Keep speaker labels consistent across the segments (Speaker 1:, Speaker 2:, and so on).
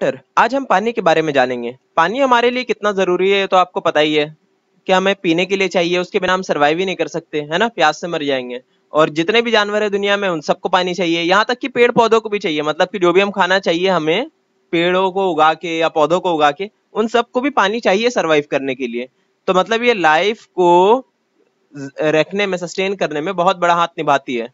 Speaker 1: chapter आज हम पानी के बारे में जानेंगे पानी हमारे लिए कितना जरूरी है तो आपको पता ही है कि हमें पीने के लिए चाहिए उसके बिना हम सर्वाइव ही नहीं कर सकते है ना प्यास से मर जाएंगे और जितने भी जानवर है दुनिया में उन सबको पानी चाहिए यहाँ तक कि पेड़ पौधों को भी चाहिए मतलब कि जो भी हम खाना चाहिए हमें पेड़ों को उगा के या पौधों को उगा के उन सबको भी पानी चाहिए सर्वाइव करने के लिए तो मतलब ये लाइफ को रखने में सस्टेन करने में बहुत बड़ा हाथ निभाती है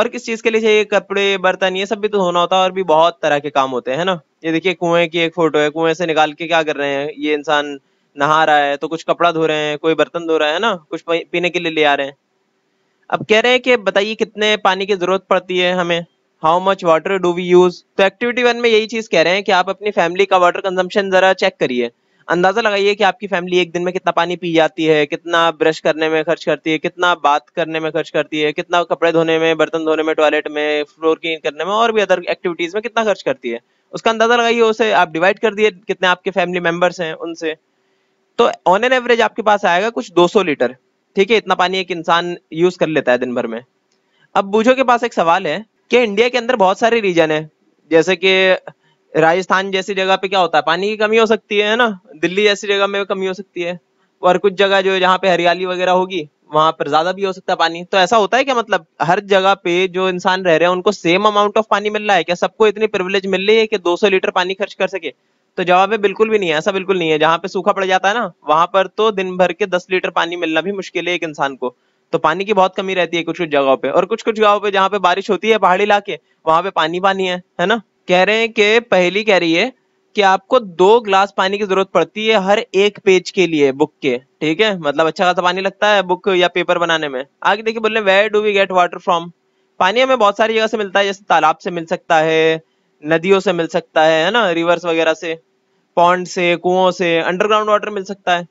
Speaker 1: और किस चीज के लिए चाहिए कपड़े बर्तन ये सब भी तो होना होता है और भी बहुत तरह के काम होते हैं ना ये देखिए कुएं की एक फोटो है कुएं से निकाल के क्या कर रहे हैं ये इंसान नहा रहा है तो कुछ कपड़ा धो रहे हैं कोई बर्तन धो रहा है ना कुछ पीने के लिए ले आ रहे हैं अब कह रहे हैं कि बताइए कितने पानी की जरूरत पड़ती है हमें how much water do we use तो एक्टिविटी वन में यही चीज कह रहे हैं कि आप अपनी फैमिली का वाटर कंजम्पशन जरा चेक करिए अंदाजा लगाइए कि आपकी फैमिली एक दिन में कितना पानी पी जाती है कितना ब्रश करने में खर्च करती है कितना बात करने में खर्च करती है कितना कपड़े धोने में बर्तन धोने में टॉयलेट में फ्लोर क्लीन करने में और भी अदर एक्टिविटीज में कितना खर्च करती है उसका अंदाजा लगाइए उसे आप डिवाइड कर दिए कितने आपके फैमिली मेंबर्स हैं उनसे तो ऑन एन एवरेज आपके पास आएगा कुछ 200 लीटर ठीक है इतना पानी एक इंसान यूज कर लेता है दिन भर में अब बूझो के पास एक सवाल है कि इंडिया के अंदर बहुत सारे रीजन है जैसे कि राजस्थान जैसी जगह पे क्या होता है पानी की कमी हो सकती है ना दिल्ली जैसी जगह में कमी हो सकती है और कुछ जगह जो है जहाँ पे हरियाली वगैरह होगी वहां पर ज्यादा भी हो सकता है पानी तो ऐसा होता है क्या मतलब हर जगह पे जो इंसान रह रहे हैं उनको सेम अमाउंट ऑफ पानी मिल रहा है क्या सबको इतनी प्रिविलेज मिल रही है कि 200 लीटर पानी खर्च कर सके तो जवाब है बिल्कुल भी नहीं है ऐसा बिल्कुल नहीं है जहाँ पे सूखा पड़ जाता है ना वहां पर तो दिन भर के दस लीटर पानी मिलना भी मुश्किल है एक इंसान को तो पानी की बहुत कमी रहती है कुछ कुछ जगहों पे और कुछ कुछ जगहों पे जहाँ पे बारिश होती है पहाड़ी इलाके वहां पे पानी पानी है है ना कह रहे हैं कि पहली कह रही है कि आपको दो ग्लास पानी की जरूरत पड़ती है हर एक पेज के लिए बुक के ठीक है मतलब अच्छा खासा पानी लगता है बुक या पेपर बनाने में आगे देखिए बोल रहे where do we get water from पानी हमें बहुत सारी जगह से मिलता है जैसे तालाब से मिल सकता है नदियों से मिल सकता है है ना रिवर्स वगैरह से पॉन्ड से कुओं से अंडरग्राउंड वाटर मिल सकता है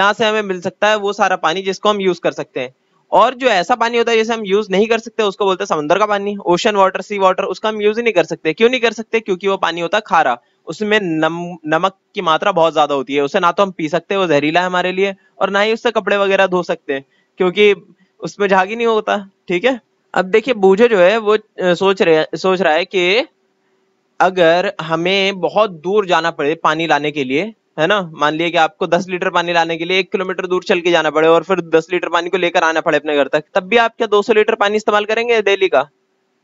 Speaker 1: यहाँ से हमें मिल सकता है वो सारा पानी जिसको हम यूज कर सकते हैं और जो ऐसा पानी होता है जैसे हम यूज नहीं कर सकते उसको बोलते हैं समुद्र का पानी ओशन वाटर सी वाटर उसका हम यूज ही नहीं कर सकते क्यों नहीं कर सकते क्योंकि वो पानी होता है खारा उसमें नम, नमक की मात्रा बहुत ज्यादा होती है उसे ना तो हम पी सकते हैं वो जहरीला है हमारे लिए और ना ही उससे कपड़े वगैरह धो सकते क्योंकि उसमें झाग ही नहीं होता ठीक है अब देखिए बूझे जो है वो सोच रहे सोच रहा है कि अगर हमें बहुत दूर जाना पड़े पानी लाने के लिए है ना मान लिया कि आपको 10 लीटर पानी लाने के लिए एक किलोमीटर दूर चल के जाना पड़े और फिर 10 लीटर पानी को लेकर आना पड़े अपने घर तक तब भी आप क्या 200 लीटर पानी इस्तेमाल करेंगे डेली का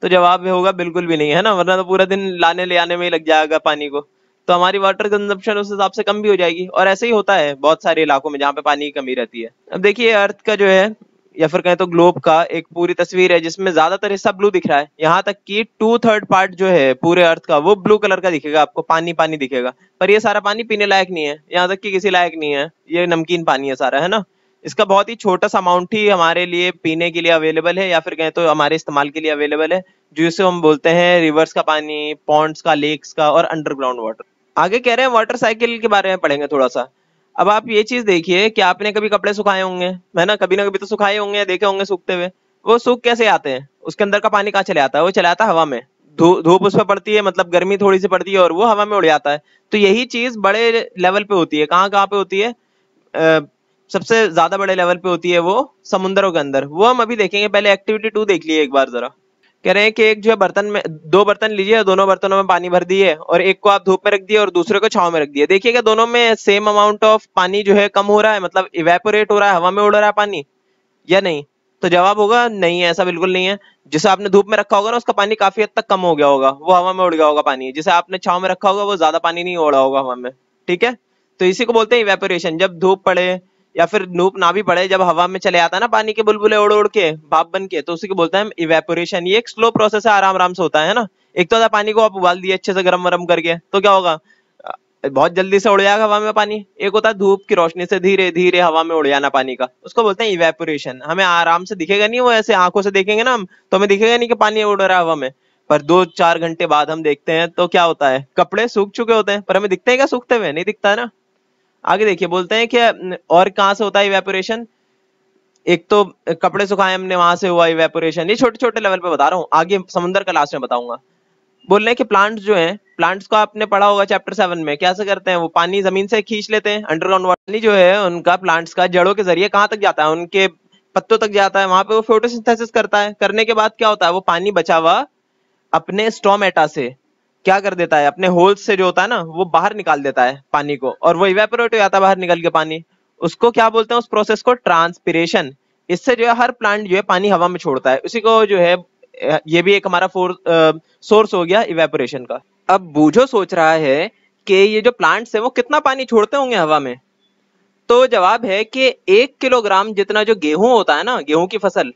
Speaker 1: तो जवाब होगा बिल्कुल भी नहीं है ना वरना तो पूरा दिन लाने ले आने में ही लग जाएगा पानी को तो हमारी वाटर कंजप्शन उस हिसाब से कम भी हो जाएगी और ऐसे ही होता है बहुत सारे इलाकों में जहाँ पे पानी की कमी रहती है अब देखिए अर्थ का जो है या फिर कहें तो ग्लोब का एक पूरी तस्वीर है जिसमें ज्यादातर हिस्सा ब्लू दिख रहा है यहाँ तक कि टू थर्ड पार्ट जो है पूरे अर्थ का वो ब्लू कलर का दिखेगा आपको पानी पानी दिखेगा पर ये सारा पानी पीने लायक नहीं है यहाँ तक कि किसी लायक नहीं है ये नमकीन पानी है सारा है ना इसका बहुत ही छोटा सा अमाउंट ही हमारे लिए पीने के लिए अवेलेबल है या फिर कहें तो हमारे इस्तेमाल के लिए अवेलेबल है जिसे हम बोलते हैं रिवर्स का पानी पॉन्ड्स का लेक्स का और अंडरग्राउंड वाटर आगे कह रहे हैं वाटर साइकिल के बारे में पढ़ेंगे थोड़ा सा अब आप ये चीज देखिए कि आपने कभी कपड़े सुखाए होंगे है ना कभी ना कभी तो सुखाए होंगे देखे होंगे सूखते हुए वो सूख कैसे आते हैं उसके अंदर का पानी कहाँ चले आता है वो चले आता है हवा में धूप उस पर पड़ती है मतलब गर्मी थोड़ी सी पड़ती है और वो हवा में उड़ जाता है तो यही चीज बड़े लेवल पे होती है कहाँ कहाँ पे होती है सबसे ज्यादा बड़े लेवल पे होती है वो समुद्रों के अंदर वो हम अभी देखेंगे पहले एक्टिविटी टू देख लिए एक बार जरा कह रहे हैं कि एक जो है बर्तन में दो बर्तन लीजिए दोनों बर्तनों में पानी भर दिए और एक को आप धूप में रख दिए और दूसरे को छाव में रख दिए देखिएगा दोनों में सेम अमाउंट ऑफ पानी जो है कम हो रहा है मतलब इवेपोरेट हो रहा है हवा में उड़ रहा है पानी या नहीं तो जवाब होगा नहीं है ऐसा बिल्कुल नहीं है जिसे आपने धूप में रखा होगा ना उसका पानी काफी हद तक कम हो गया होगा वो हवा में उड़ गया होगा पानी जिसे आपने छाव में रखा होगा वो ज्यादा पानी नहीं उड़ा होगा हवा में ठीक है तो इसी को बोलते हैं इवेपोरेशन जब धूप पड़े या फिर नूप ना भी पड़े जब हवा में चले आता है ना पानी के बुलबुले उड़ उड़ के भाप बन के तो उसी को बोलते हैं इवेपोरेशन ये एक स्लो प्रोसेस है आराम आराम से होता है ना एक तो पानी को आप उबाल दिए अच्छे से गर्म वरम करके तो क्या होगा बहुत जल्दी से उड़ जाएगा हवा में पानी एक होता है धूप की रोशनी से धीरे धीरे हवा में उड़ जाना पानी का उसको बोलते हैं इवेपोरेशन हमें आराम से दिखेगा नहीं वो ऐसे आंखों से देखेंगे ना हम तो हमें दिखेगा नहीं कि पानी उड़ रहा है हवा में पर दो चार घंटे बाद हम देखते हैं तो क्या होता है कपड़े सूख चुके होते हैं पर हमें दिखते हैं क्या सूखते हुए नहीं दिखता है ना आगे देखिए बोलते हैं कि और कहा से होता है इवेपोरेशन एक तो कपड़े सुखाए हमने वहां से हुआ इवेपोरेशन ये छोटे छोटे लेवल पे बता रहा हूँ आगे समुद्र का लास्ट में बताऊंगा बोल रहे हैं कि प्लांट्स जो है प्लांट्स को आपने पढ़ा होगा चैप्टर सेवन में क्या से करते हैं वो पानी जमीन से खींच लेते हैं अंडरग्राउंड वाटर जो है उनका प्लांट्स का जड़ों के जरिए कहाँ तक जाता है उनके पत्तों तक जाता है वहां पे वो फोटोसिंथेसिस करता है करने के बाद क्या होता है वो पानी बचा हुआ अपने स्टोमेटा से क्या कर देता है अपने होल्स से जो होता है ना वो बाहर निकाल देता है पानी को और वो इवेपोरेट हो जाता है बाहर निकल के पानी उसको क्या बोलते हैं उस प्रोसेस को ट्रांसपिरेशन इससे जो है हर प्लांट जो है पानी हवा में छोड़ता है उसी को जो है ये भी एक हमारा फोर्स सोर्स हो गया इवेपोरेशन का अब बूझो सोच रहा है कि ये जो प्लांट्स है वो कितना पानी छोड़ते होंगे हवा में तो जवाब है कि एक किलोग्राम जितना जो गेहूं होता है ना गेहूं की फसल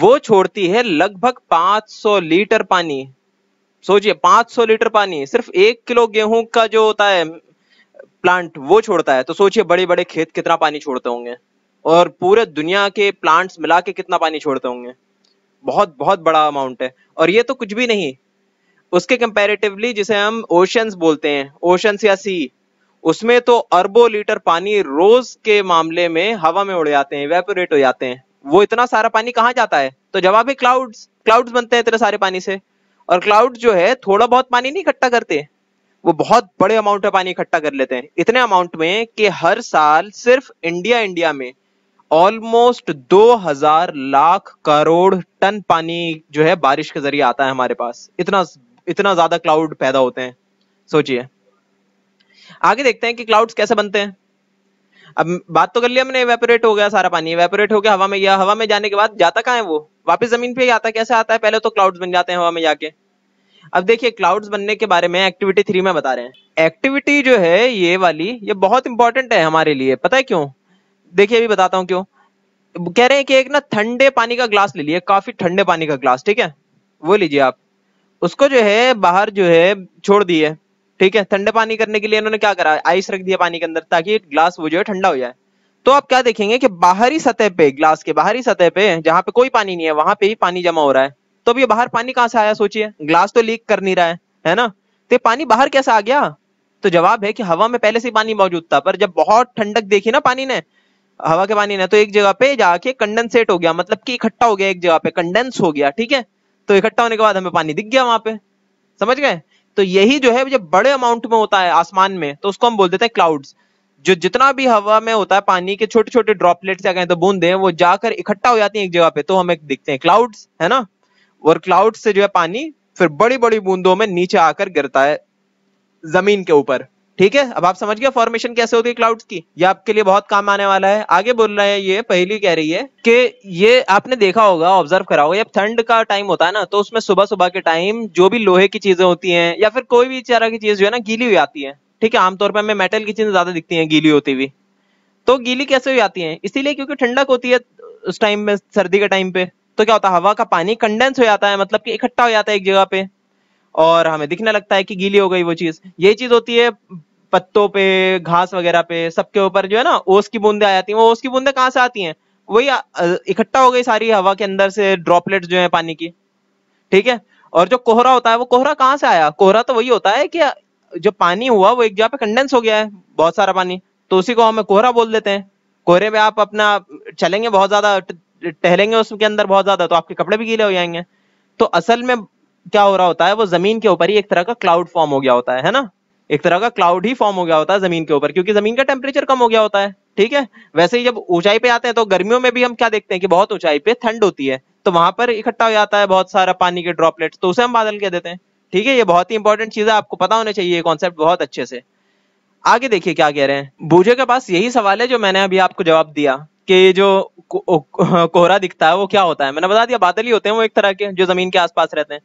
Speaker 1: वो छोड़ती है लगभग 500 लीटर पानी सोचिए 500 लीटर पानी सिर्फ एक किलो गेहूं का जो होता है प्लांट वो छोड़ता है तो सोचिए बड़े बड़े खेत कितना पानी छोड़ते होंगे और पूरे दुनिया के प्लांट्स मिला के कितना पानी छोड़ते होंगे बहुत बहुत बड़ा अमाउंट है और ये तो कुछ भी नहीं उसके कंपेरेटिवली जिसे हम ओशंस बोलते हैं ओशंस या सी उसमें तो अरबों लीटर पानी रोज के मामले में हवा में उड़ जाते हैं वेपोरेट हो जाते हैं वो इतना सारा पानी कहाँ जाता है तो जवाब है क्लाउड्स क्लाउड्स बनते हैं इतने सारे पानी से और क्लाउड जो है थोड़ा बहुत पानी नहीं इकट्ठा करते वो बहुत बड़े अमाउंट में पानी इकट्ठा कर लेते हैं इतने अमाउंट में कि हर साल सिर्फ इंडिया इंडिया में ऑलमोस्ट 2000 लाख करोड़ टन पानी जो है बारिश के जरिए आता है हमारे पास इतना इतना ज्यादा क्लाउड पैदा होते हैं सोचिए आगे देखते हैं कि क्लाउड्स कैसे बनते हैं अब बात तो कर लिया हमने वेपोरेट हो गया सारा पानी वेपोरेट हो गया हवा में गया हवा में जाने के बाद जाता कहाँ है वो वापस जमीन पे आता कैसे आता है पहले तो क्लाउड्स बन जाते हैं हवा में जाके अब देखिए क्लाउड्स बनने के बारे में एक्टिविटी थ्री में बता रहे हैं एक्टिविटी जो है ये वाली ये बहुत इंपॉर्टेंट है हमारे लिए पता है क्यों देखिए अभी बताता हूँ क्यों कह रहे हैं कि एक ना ठंडे पानी का ग्लास ले लिए काफी ठंडे पानी का ग्लास ठीक है वो लीजिए आप उसको जो है बाहर जो है छोड़ दिए ठीक है ठंडे पानी करने के लिए इन्होंने क्या करा आइस रख दिया पानी के अंदर ताकि ग्लास वो जो है ठंडा हो जाए तो आप क्या देखेंगे कि बाहरी सतह पे ग्लास के बाहरी सतह पे जहां पे कोई पानी नहीं है वहां पे ही पानी जमा हो रहा है तो अब ये बाहर पानी कहां से आया सोचिए ग्लास तो लीक कर नहीं रहा है है ना तो पानी बाहर कैसे आ गया तो जवाब है कि हवा में पहले से पानी मौजूद था पर जब बहुत ठंडक देखी ना पानी ने हवा के पानी ने तो एक जगह पे जाके कंडेंसेट हो गया मतलब कि इकट्ठा हो गया एक जगह पे कंडेंस हो गया ठीक है तो इकट्ठा होने के बाद हमें पानी दिख गया वहां पे समझ गए तो यही जो है जब बड़े अमाउंट में होता है आसमान में तो उसको हम बोल देते हैं क्लाउड्स जो जितना भी हवा में होता है पानी के छोटे छोटे ड्रॉपलेट्स या कहें तो बूंदे वो जाकर इकट्ठा हो जाती है एक जगह पे तो हम एक दिखते हैं क्लाउड्स है ना और क्लाउड्स से जो है पानी फिर बड़ी बड़ी बूंदों में नीचे आकर गिरता है जमीन के ऊपर ठीक है अब आप समझ गए फॉर्मेशन कैसे होती है क्लाउड की ये आपके लिए बहुत काम आने वाला है आगे बोल रहे हैं ये पहली कह रही है कि ये आपने देखा होगा ऑब्जर्व करा होगा जब ठंड का टाइम होता है ना तो उसमें सुबह सुबह के टाइम जो भी लोहे की चीजें होती हैं या फिर कोई भी तरह की चीज जो है ना गीली हुई आती है ठीक है आमतौर पर हमें मेटल की चीजें ज्यादा दिखती है गीली होती हुई तो गीली कैसे हुई आती है इसीलिए क्योंकि ठंडक होती है उस टाइम में सर्दी के टाइम पे तो क्या होता है हवा का पानी कंडेंस हो जाता है मतलब कि इकट्ठा हो जाता है एक जगह पे और हमें दिखने लगता है कि गीली हो गई वो चीज यही चीज होती है पत्तों पे घास वगैरह पे सबके ऊपर जो है ना ओस की बूंदे आ जाती है वो ओस की बूंदे कहाँ से आती है वही इकट्ठा हो गई सारी हवा के अंदर से ड्रॉपलेट जो है पानी की ठीक है और जो कोहरा होता है वो कोहरा कहाँ से आया कोहरा तो वही होता है कि जो पानी हुआ वो एक जगह पे कंडेंस हो गया है बहुत सारा पानी तो उसी को हमें कोहरा बोल देते हैं कोहरे में आप अपना चलेंगे बहुत ज्यादा टहलेंगे उसके अंदर बहुत ज्यादा तो आपके कपड़े भी गीले हो जाएंगे तो असल में क्या हो रहा होता है वो जमीन के ऊपर ही एक तरह का क्लाउड फॉर्म हो गया होता है है ना एक तरह का क्लाउड ही फॉर्म हो गया होता है जमीन के ऊपर क्योंकि जमीन का टेम्परेचर कम हो गया होता है ठीक है वैसे ही जब ऊंचाई पे आते हैं तो गर्मियों में भी हम क्या देखते हैं कि बहुत ऊंचाई पे ठंड होती है तो वहां पर इकट्ठा हो जाता है बहुत सारा पानी के ड्रॉपलेट्स तो उसे हम बादल कह देते हैं ठीक है ये बहुत ही इंपॉर्टेंट चीज है आपको पता होना चाहिए ये कॉन्सेप्ट बहुत अच्छे से आगे देखिए क्या कह रहे हैं बूझे के पास यही सवाल है जो मैंने अभी आपको जवाब दिया कि जो कोहरा दिखता है वो क्या होता है मैंने बता दिया बादल ही होते हैं वो एक तरह के जो जमीन के आसपास रहते हैं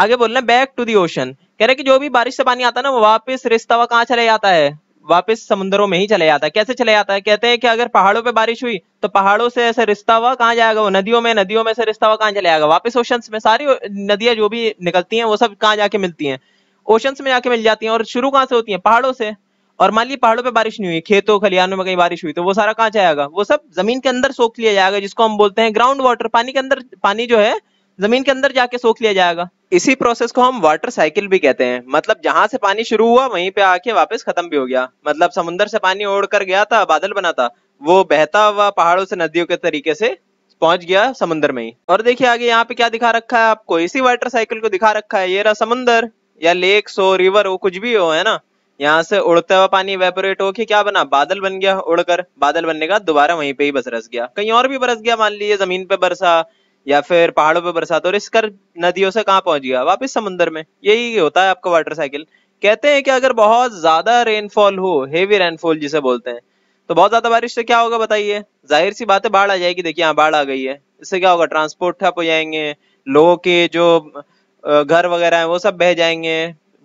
Speaker 1: आगे बोल रहे हैं बैक टू दी ओशन कह रहे कि जो भी बारिश से पानी आता है ना वो वापस रिश्ता हुआ कहाँ चला जाता है वापस समुद्रों में ही चले जाता है कैसे चले जाता है कहते हैं कि अगर पहाड़ों पे बारिश हुई तो पहाड़ों से ऐसे रिश्ता हुआ कहाँ जाएगा वो नदियों में नदियों में से रिश्ता हुआ कहाँ चले जाएगा वापस ओशंस में सारी नदियां जो भी निकलती हैं वो सब कहाँ जाके मिलती हैं ओशंस में जाके मिल जाती हैं और शुरू कहाँ से होती है पहाड़ों से और मान ली पहाड़ों पर बारिश नहीं हुई खेतों खलियानों में कहीं बारिश हुई तो वो सारा कहाँ जाएगा वो सब जमीन के अंदर सोख लिया जाएगा जिसको हम बोलते हैं ग्राउंड वाटर पानी के अंदर पानी जो है जमीन के अंदर जाके सोख लिया जाएगा इसी प्रोसेस को हम वाटर साइकिल भी कहते हैं मतलब जहां से पानी शुरू हुआ वहीं पे आके वापस खत्म भी हो गया मतलब समुन्द्र से पानी ओढ़ कर गया था बादल बना था वो बहता हुआ पहाड़ों से नदियों के तरीके से पहुंच गया समुन्द्र में ही और देखिए आगे यहाँ पे क्या दिखा रखा है आपको इसी वाटर साइकिल को दिखा रखा है ये रहा समुन्दर या लेक्स हो रिवर हो कुछ भी हो है ना यहाँ से उड़ता हुआ पानी वेपोरेट होके क्या बना बादल बन गया उड़कर बादल बनने का दोबारा वहीं पे ही बस रस गया कहीं और भी बरस गया मान लीजिए जमीन पे बरसा या फिर पहाड़ों पे बरसात हो रही कर नदियों से कहाँ पहुंच गया वापस समंदर में यही होता है आपका वाटर साइकिल कहते हैं कि अगर बहुत ज्यादा रेनफॉल हो हेवी रेनफॉल जिसे बोलते हैं तो बहुत ज्यादा बारिश से क्या होगा बताइए जाहिर सी बात है बाढ़ आ जाएगी देखिए यहाँ बाढ़ आ गई है इससे क्या होगा ट्रांसपोर्ट ठप हो जाएंगे लोगों के जो घर वगैरह है वो सब बह जाएंगे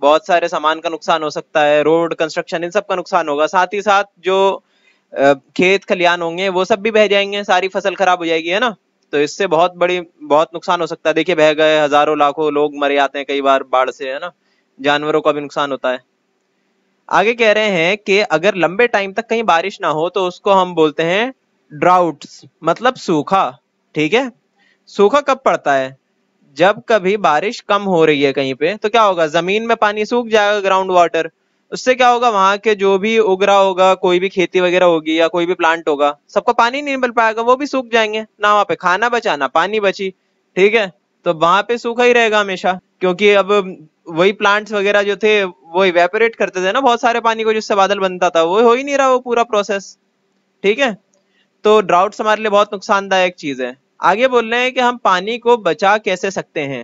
Speaker 1: बहुत सारे सामान का नुकसान हो सकता है रोड कंस्ट्रक्शन इन सब का नुकसान होगा साथ ही साथ जो खेत खलियान होंगे वो सब भी बह जाएंगे सारी फसल खराब हो जाएगी है ना तो इससे बहुत बड़ी बहुत नुकसान हो सकता है देखिए बह गए हजारों लाखों लोग मरे जाते हैं कई बार बाढ़ से है ना जानवरों का भी नुकसान होता है आगे कह रहे हैं कि अगर लंबे टाइम तक कहीं बारिश ना हो तो उसको हम बोलते हैं ड्राउट मतलब सूखा ठीक है सूखा कब पड़ता है जब कभी बारिश कम हो रही है कहीं पे तो क्या होगा जमीन में पानी सूख जाएगा ग्राउंड वाटर उससे क्या होगा वहां के जो भी उग रहा होगा कोई भी खेती वगैरह होगी या कोई भी प्लांट होगा सबको पानी नहीं मिल पाएगा वो भी सूख जाएंगे ना वहां पे खाना बचा ना पानी बची ठीक है तो वहां पे सूखा ही रहेगा हमेशा क्योंकि अब वही प्लांट्स वगैरह जो थे वो इवेपोरेट करते थे ना बहुत सारे पानी को जिससे बादल बनता था वो हो ही नहीं रहा वो पूरा प्रोसेस ठीक है तो ड्राउट्स हमारे लिए बहुत नुकसानदायक चीज है आगे बोल रहे हैं कि हम पानी को बचा कैसे सकते हैं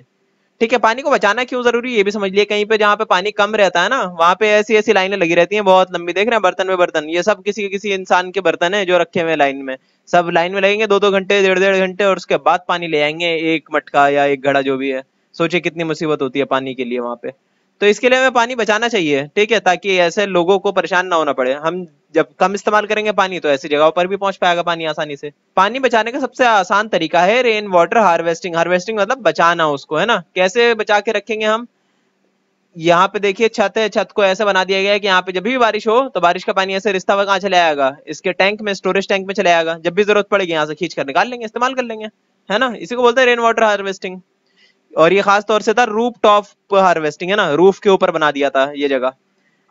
Speaker 1: ठीक है पानी को बचाना क्यों जरूरी ये भी समझ लिए कहीं पे जहाँ पे पानी कम रहता है ना वहाँ पे ऐसी ऐसी लाइनें लगी रहती हैं बहुत लंबी देख रहे हैं बर्तन में बर्तन ये सब किसी किसी इंसान के बर्तन है जो रखे हुए लाइन में सब लाइन में लगेंगे दो दो घंटे डेढ़ डेढ़ घंटे और उसके बाद पानी ले आएंगे एक मटका या एक घड़ा जो भी है सोचिए कितनी मुसीबत होती है पानी के लिए वहाँ पे तो इसके लिए हमें पानी बचाना चाहिए ठीक है ताकि ऐसे लोगों को परेशान ना होना पड़े हम जब कम इस्तेमाल करेंगे पानी तो ऐसी जगहों पर भी पहुंच पाएगा पानी आसानी से पानी बचाने का सबसे आसान तरीका है रेन वाटर हार्वेस्टिंग हार्वेस्टिंग मतलब बचाना उसको है ना कैसे बचा के रखेंगे हम यहाँ पे देखिए छत है छत को ऐसा बना दिया गया है कि यहाँ पे जब भी बारिश हो तो बारिश का पानी ऐसे रिश्ता हुआ चले आएगा इसके टैंक में स्टोरेज टैंक में चले आएगा जब भी जरूरत पड़ेगी यहाँ से खींच कर निकाल लेंगे इस्तेमाल कर लेंगे है ना इसी को बोलते हैं रेन वाटर हार्वेस्टिंग और ये खास तौर से था रूफ टॉप हार्वेस्टिंग है ना रूफ के ऊपर बना दिया था ये जगह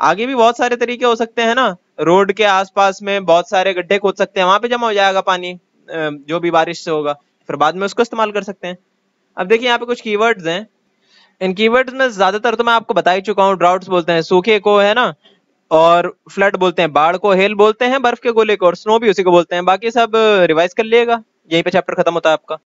Speaker 1: आगे भी बहुत सारे तरीके हो सकते हैं ना रोड के आसपास में बहुत सारे गड्ढे खोद सकते हैं वहां पे जमा हो जाएगा पानी जो भी बारिश से होगा फिर बाद में उसको इस्तेमाल कर सकते हैं अब देखिए यहाँ पे कुछ कीवर्ड्स हैं इन कीवर्ड्स में ज्यादातर तो मैं आपको बता ही चुका हूँ ड्राउट्स बोलते हैं सूखे को है ना और फ्लड बोलते हैं बाढ़ को हेल बोलते हैं बर्फ के गोले को और स्नो भी उसी को बोलते हैं बाकी सब रिवाइज कर लिएगा यहीं पे चैप्टर खत्म होता है आपका